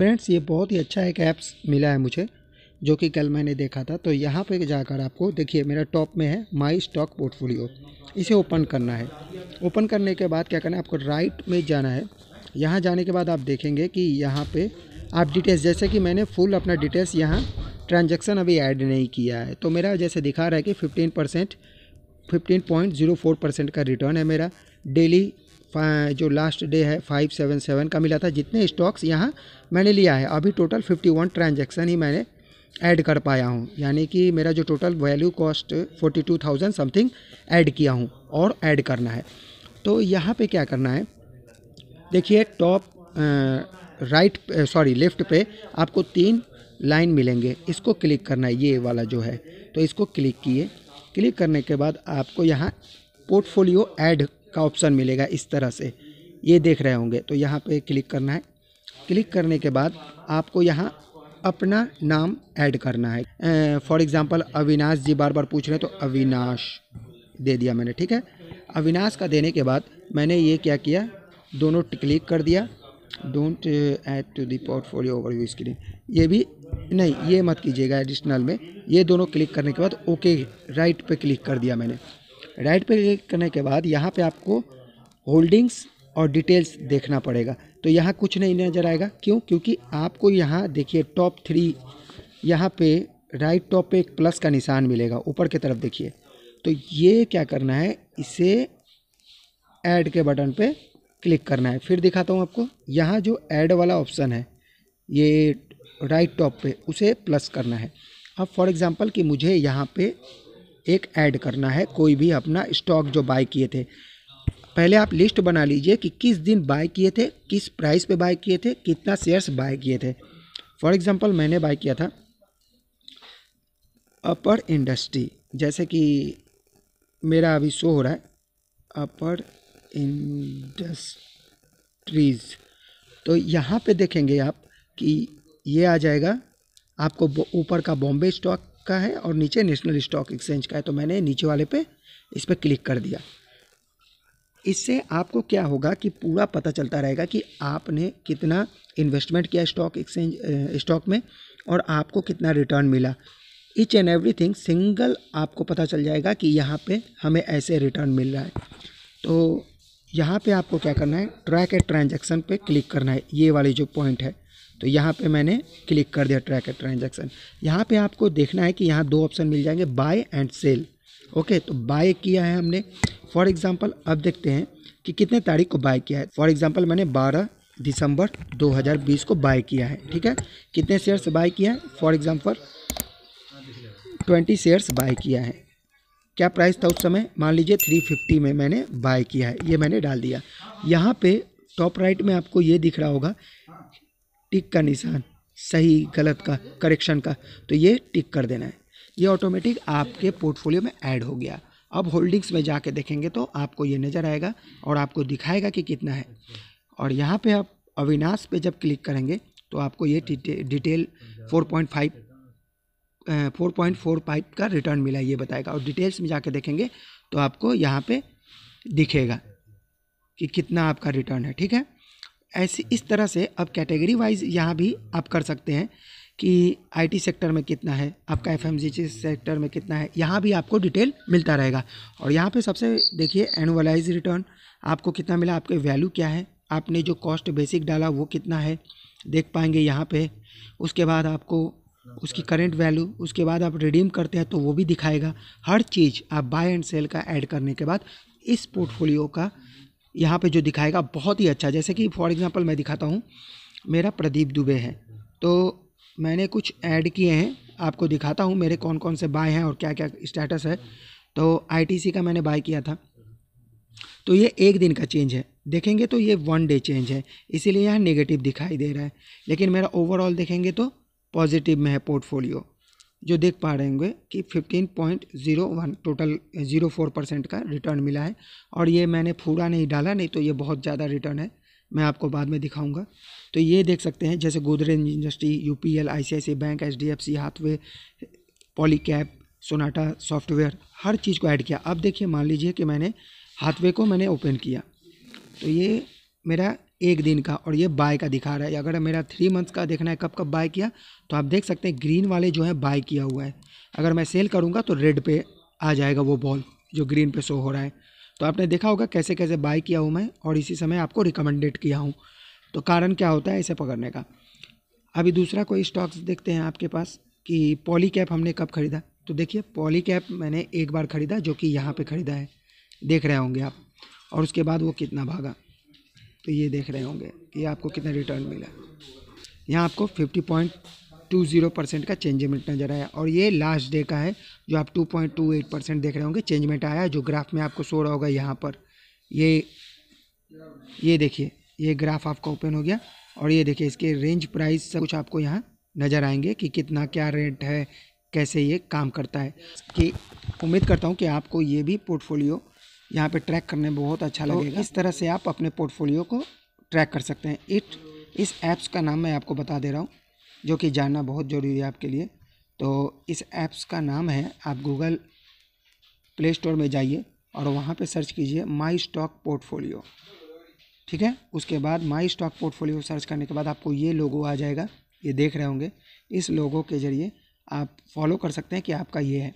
Friends ये बहुत ही अच्छा एक ऐप्स मिला है मुझे जो कि कल मैंने देखा था तो यहाँ पे जाकर आपको देखिए मेरा टॉप में है माई स्टॉक पोर्टफोलियो इसे ओपन करना है ओपन करने के बाद क्या करना है आपको राइट में जाना है यहाँ जाने के बाद आप देखेंगे कि यहाँ पे आप डिटेल्स जैसे कि मैंने फुल अपना डिटेल्स यहाँ ट्रांजेक्शन अभी ऐड नहीं किया है तो मेरा जैसे दिखा रहा है कि fifteen percent fifteen point zero four percent का रिटर्न है मेरा डेली जो लास्ट डे है फाइव सेवन सेवन का मिला था जितने स्टॉक्स यहाँ मैंने लिया है अभी टोटल फिफ्टी वन ट्रांजेक्शन ही मैंने ऐड कर पाया हूँ यानी कि मेरा जो total value cost forty two thousand something add किया हूँ और ऐड करना है तो यहाँ पे क्या करना है देखिए टॉप राइट सॉरी लेफ़्ट पे आपको तीन लाइन मिलेंगे इसको क्लिक करना है ये वाला जो है तो इसको क्लिक किए क्लिक करने के बाद आपको यहाँ पोर्टफोलियो ऐड का ऑप्शन मिलेगा इस तरह से ये देख रहे होंगे तो यहाँ पे क्लिक करना है क्लिक करने के बाद आपको यहाँ अपना नाम ऐड करना है फॉर एग्ज़ाम्पल अविनाश जी बार बार पूछ रहे हैं तो अविनाश दे दिया मैंने ठीक है अविनाश का देने के बाद मैंने ये क्या किया दोनों क्लिक कर दिया don't add to the portfolio overview screen ये भी नहीं ये मत कीजिएगा एडिशनल में ये दोनों क्लिक करने के बाद ओके राइट पे क्लिक कर दिया मैंने राइट पे क्लिक करने के बाद यहाँ पे आपको होल्डिंग्स और डिटेल्स देखना पड़ेगा तो यहाँ कुछ नहीं नज़र आएगा क्यों क्योंकि आपको यहाँ देखिए टॉप थ्री यहाँ पे राइट टॉप पे एक प्लस का निशान मिलेगा ऊपर की तरफ देखिए तो ये क्या करना है इसे ऐड के बटन पे क्लिक करना है फिर दिखाता हूँ आपको यहाँ जो ऐड वाला ऑप्शन है ये राइट टॉप पे उसे प्लस करना है अब फॉर एग्ज़ाम्पल कि मुझे यहाँ पे एक ऐड करना है कोई भी अपना स्टॉक जो बाय किए थे पहले आप लिस्ट बना लीजिए कि किस दिन बाय किए थे किस प्राइस पे बाय किए थे कितना शेयर्स बाय किए थे फॉर एग्जांपल मैंने बाय किया था अपर इंडस्ट्री जैसे कि मेरा अभी शो हो रहा है अपर इंडस्ट्रीज़ तो यहाँ पे देखेंगे आप कि ये आ जाएगा आपको ऊपर का बॉम्बे स्टॉक का है और नीचे नेशनल स्टॉक एक्सचेंज का है तो मैंने नीचे वाले पे इस पर क्लिक कर दिया इससे आपको क्या होगा कि पूरा पता चलता रहेगा कि आपने कितना इन्वेस्टमेंट किया स्टॉक एक्सचेंज स्टॉक में और आपको कितना रिटर्न मिला each and everything single आपको पता चल जाएगा कि यहाँ पर हमें ऐसे रिटर्न मिल रहा है तो यहाँ पे आपको क्या करना है ट्रैक एड ट्रांजेक्शन पे क्लिक करना है ये वाली जो पॉइंट है तो यहाँ पे मैंने क्लिक कर दिया ट्रैक ए ट्रांजेक्शन यहाँ पे आपको देखना है कि यहाँ दो ऑप्शन मिल जाएंगे बाय एंड सेल ओके तो बाय किया है हमने फॉर एग्ज़ाम्पल अब देखते हैं कि कितने तारीख को बाय किया है फॉर एग्ज़ाम्पल मैंने बारह दिसंबर दो को बाय किया है ठीक है कितने शेयर्स बाय किया है for example twenty shares buy किया है क्या प्राइस था उस समय मान लीजिए थ्री फिफ्टी में मैंने बाय किया है ये मैंने डाल दिया यहाँ पे टॉप राइट में आपको ये दिख रहा होगा टिक का निशान सही गलत का करेक्शन का तो ये टिक कर देना है ये ऑटोमेटिक आपके पोर्टफोलियो में ऐड हो गया अब होल्डिंग्स में जाके देखेंगे तो आपको ये नज़र आएगा और आपको दिखाएगा कि कितना है और यहाँ पे आप अविनाश पे जब क्लिक करेंगे तो आपको ये डिटेल 4.5 4.45 का रिटर्न मिला ये बताएगा और डिटेल्स में जाके देखेंगे तो आपको यहाँ पे दिखेगा कि कितना आपका रिटर्न है ठीक है ऐसी इस तरह से आप कैटेगरी वाइज यहाँ भी आप कर सकते हैं कि आईटी सेक्टर में कितना है आपका एफएमजीजी सेक्टर में कितना है यहाँ भी आपको डिटेल मिलता रहेगा और यहाँ पे सबसे देखिए एनुअलाइज रिटर्न आपको कितना मिला आपके वैल्यू क्या है आपने जो कॉस्ट बेसिक डाला वो कितना है देख पाएंगे यहाँ पर उसके बाद आपको उसकी करेंट वैल्यू उसके बाद आप रिडीम करते हैं तो वो भी दिखाएगा हर चीज़ आप बाय एंड सेल का ऐड करने के बाद इस पोर्टफोलियो का यहाँ पे जो दिखाएगा बहुत ही अच्छा जैसे कि फॉर एग्ज़ाम्पल मैं दिखाता हूँ मेरा प्रदीप दुबे है तो मैंने कुछ ऐड किए हैं आपको दिखाता हूँ मेरे कौन कौन से बाय हैं और क्या क्या स्टेटस है तो आईटीसी का मैंने बाय किया था तो ये एक दिन का चेंज है देखेंगे तो ये वन डे चेंज है इसीलिए यहाँ नेगेटिव दिखाई दे रहा है लेकिन मेरा ओवरऑल देखेंगे तो पॉजिटिव में है पोर्टफोलियो जो देख पा रहे होंगे कि 15.01 टोटल 04 परसेंट का रिटर्न मिला है और ये मैंने पूरा नहीं डाला नहीं तो ये बहुत ज़्यादा रिटर्न है मैं आपको बाद में दिखाऊंगा तो ये देख सकते हैं जैसे Godrej industry U P L I C bank H D F C Hathway Polycab Sonata software हर चीज़ को ऐड किया अब देखिए मान लीजिए कि मैंने हाथवे को मैंने ओपन किया तो ये मेरा एक दिन का और ये बाय का दिखा रहा है अगर मेरा थ्री मंथ्स का देखना है कब कब बाय किया तो आप देख सकते हैं ग्रीन वाले जो है बाय किया हुआ है अगर मैं सेल करूँगा तो रेड पे आ जाएगा वो बॉल जो ग्रीन पे शो हो रहा है तो आपने देखा होगा कैसे कैसे बाय किया हूँ मैं और इसी समय आपको रिकमेंडेड किया हूँ तो कारण क्या होता है इसे पकड़ने का अभी दूसरा कोई स्टॉक्स देखते हैं आपके पास कि पॉली कैप हमने कब ख़रीदा तो देखिए पॉली कैप मैंने एक बार ख़रीदा जो कि यहाँ पे ख़रीदा है देख रहे होंगे आप और उसके बाद वो कितना भागा तो ये देख रहे होंगे कि आपको कितना रिटर्न मिला यहाँ आपको fifty point two zero percent का चेंजमेंट नज़र आया और ये लास्ट डे का है जो आप two point two eight percent देख रहे होंगे चेंजमेंट आया जो ग्राफ में आपको शो रहा होगा यहाँ पर ये ये देखिए ये ग्राफ आपका ओपन हो गया और ये देखिए इसके रेंज प्राइस सब कुछ आपको यहाँ नज़र आएंगे कि कितना क्या रेट है कैसे ये काम करता है कि उम्मीद करता हूँ कि आपको ये भी पोर्टफोलियो यहाँ पे ट्रैक करने में बहुत अच्छा तो लगेगा इस तरह से आप अपने पोर्टफोलियो को ट्रैक कर सकते हैं इट इस ऐप्स का नाम मैं आपको बता दे रहा हूँ जो कि जानना बहुत ज़रूरी है आपके लिए तो इस ऐप्स का नाम है आप गूगल प्ले स्टोर में जाइए और वहाँ पर सर्च कीजिए माई स्टॉक पोर्टफोलियो ठीक है उसके बाद माई स्टॉक पोर्टफोलियो सर्च करने के बाद आपको ये लोगो आ जाएगा ये देख रहे होंगे इस लोगों के ज़रिए आप फॉलो कर सकते हैं कि आपका ये है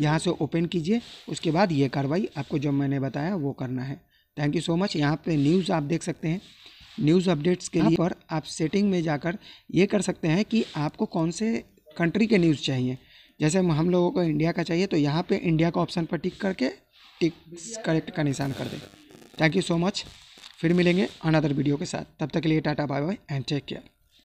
यहाँ से ओपन कीजिए उसके बाद ये कार्रवाई आपको जो मैंने बताया वो करना है थैंक यू सो मच यहाँ पे न्यूज़ आप देख सकते हैं न्यूज़ अपडेट्स के हाँ। लिए पर आप सेटिंग में जाकर ये कर सकते हैं कि आपको कौन से कंट्री के न्यूज़ चाहिए जैसे हम लोगों को इंडिया का चाहिए तो यहाँ पर इंडिया का ऑप्शन पर टिक करके टिक करेक्ट का निशान कर दें थैंक यू सो मच फिर मिलेंगे अनदर वीडियो के साथ तब तक के लिए tata bye bye and take care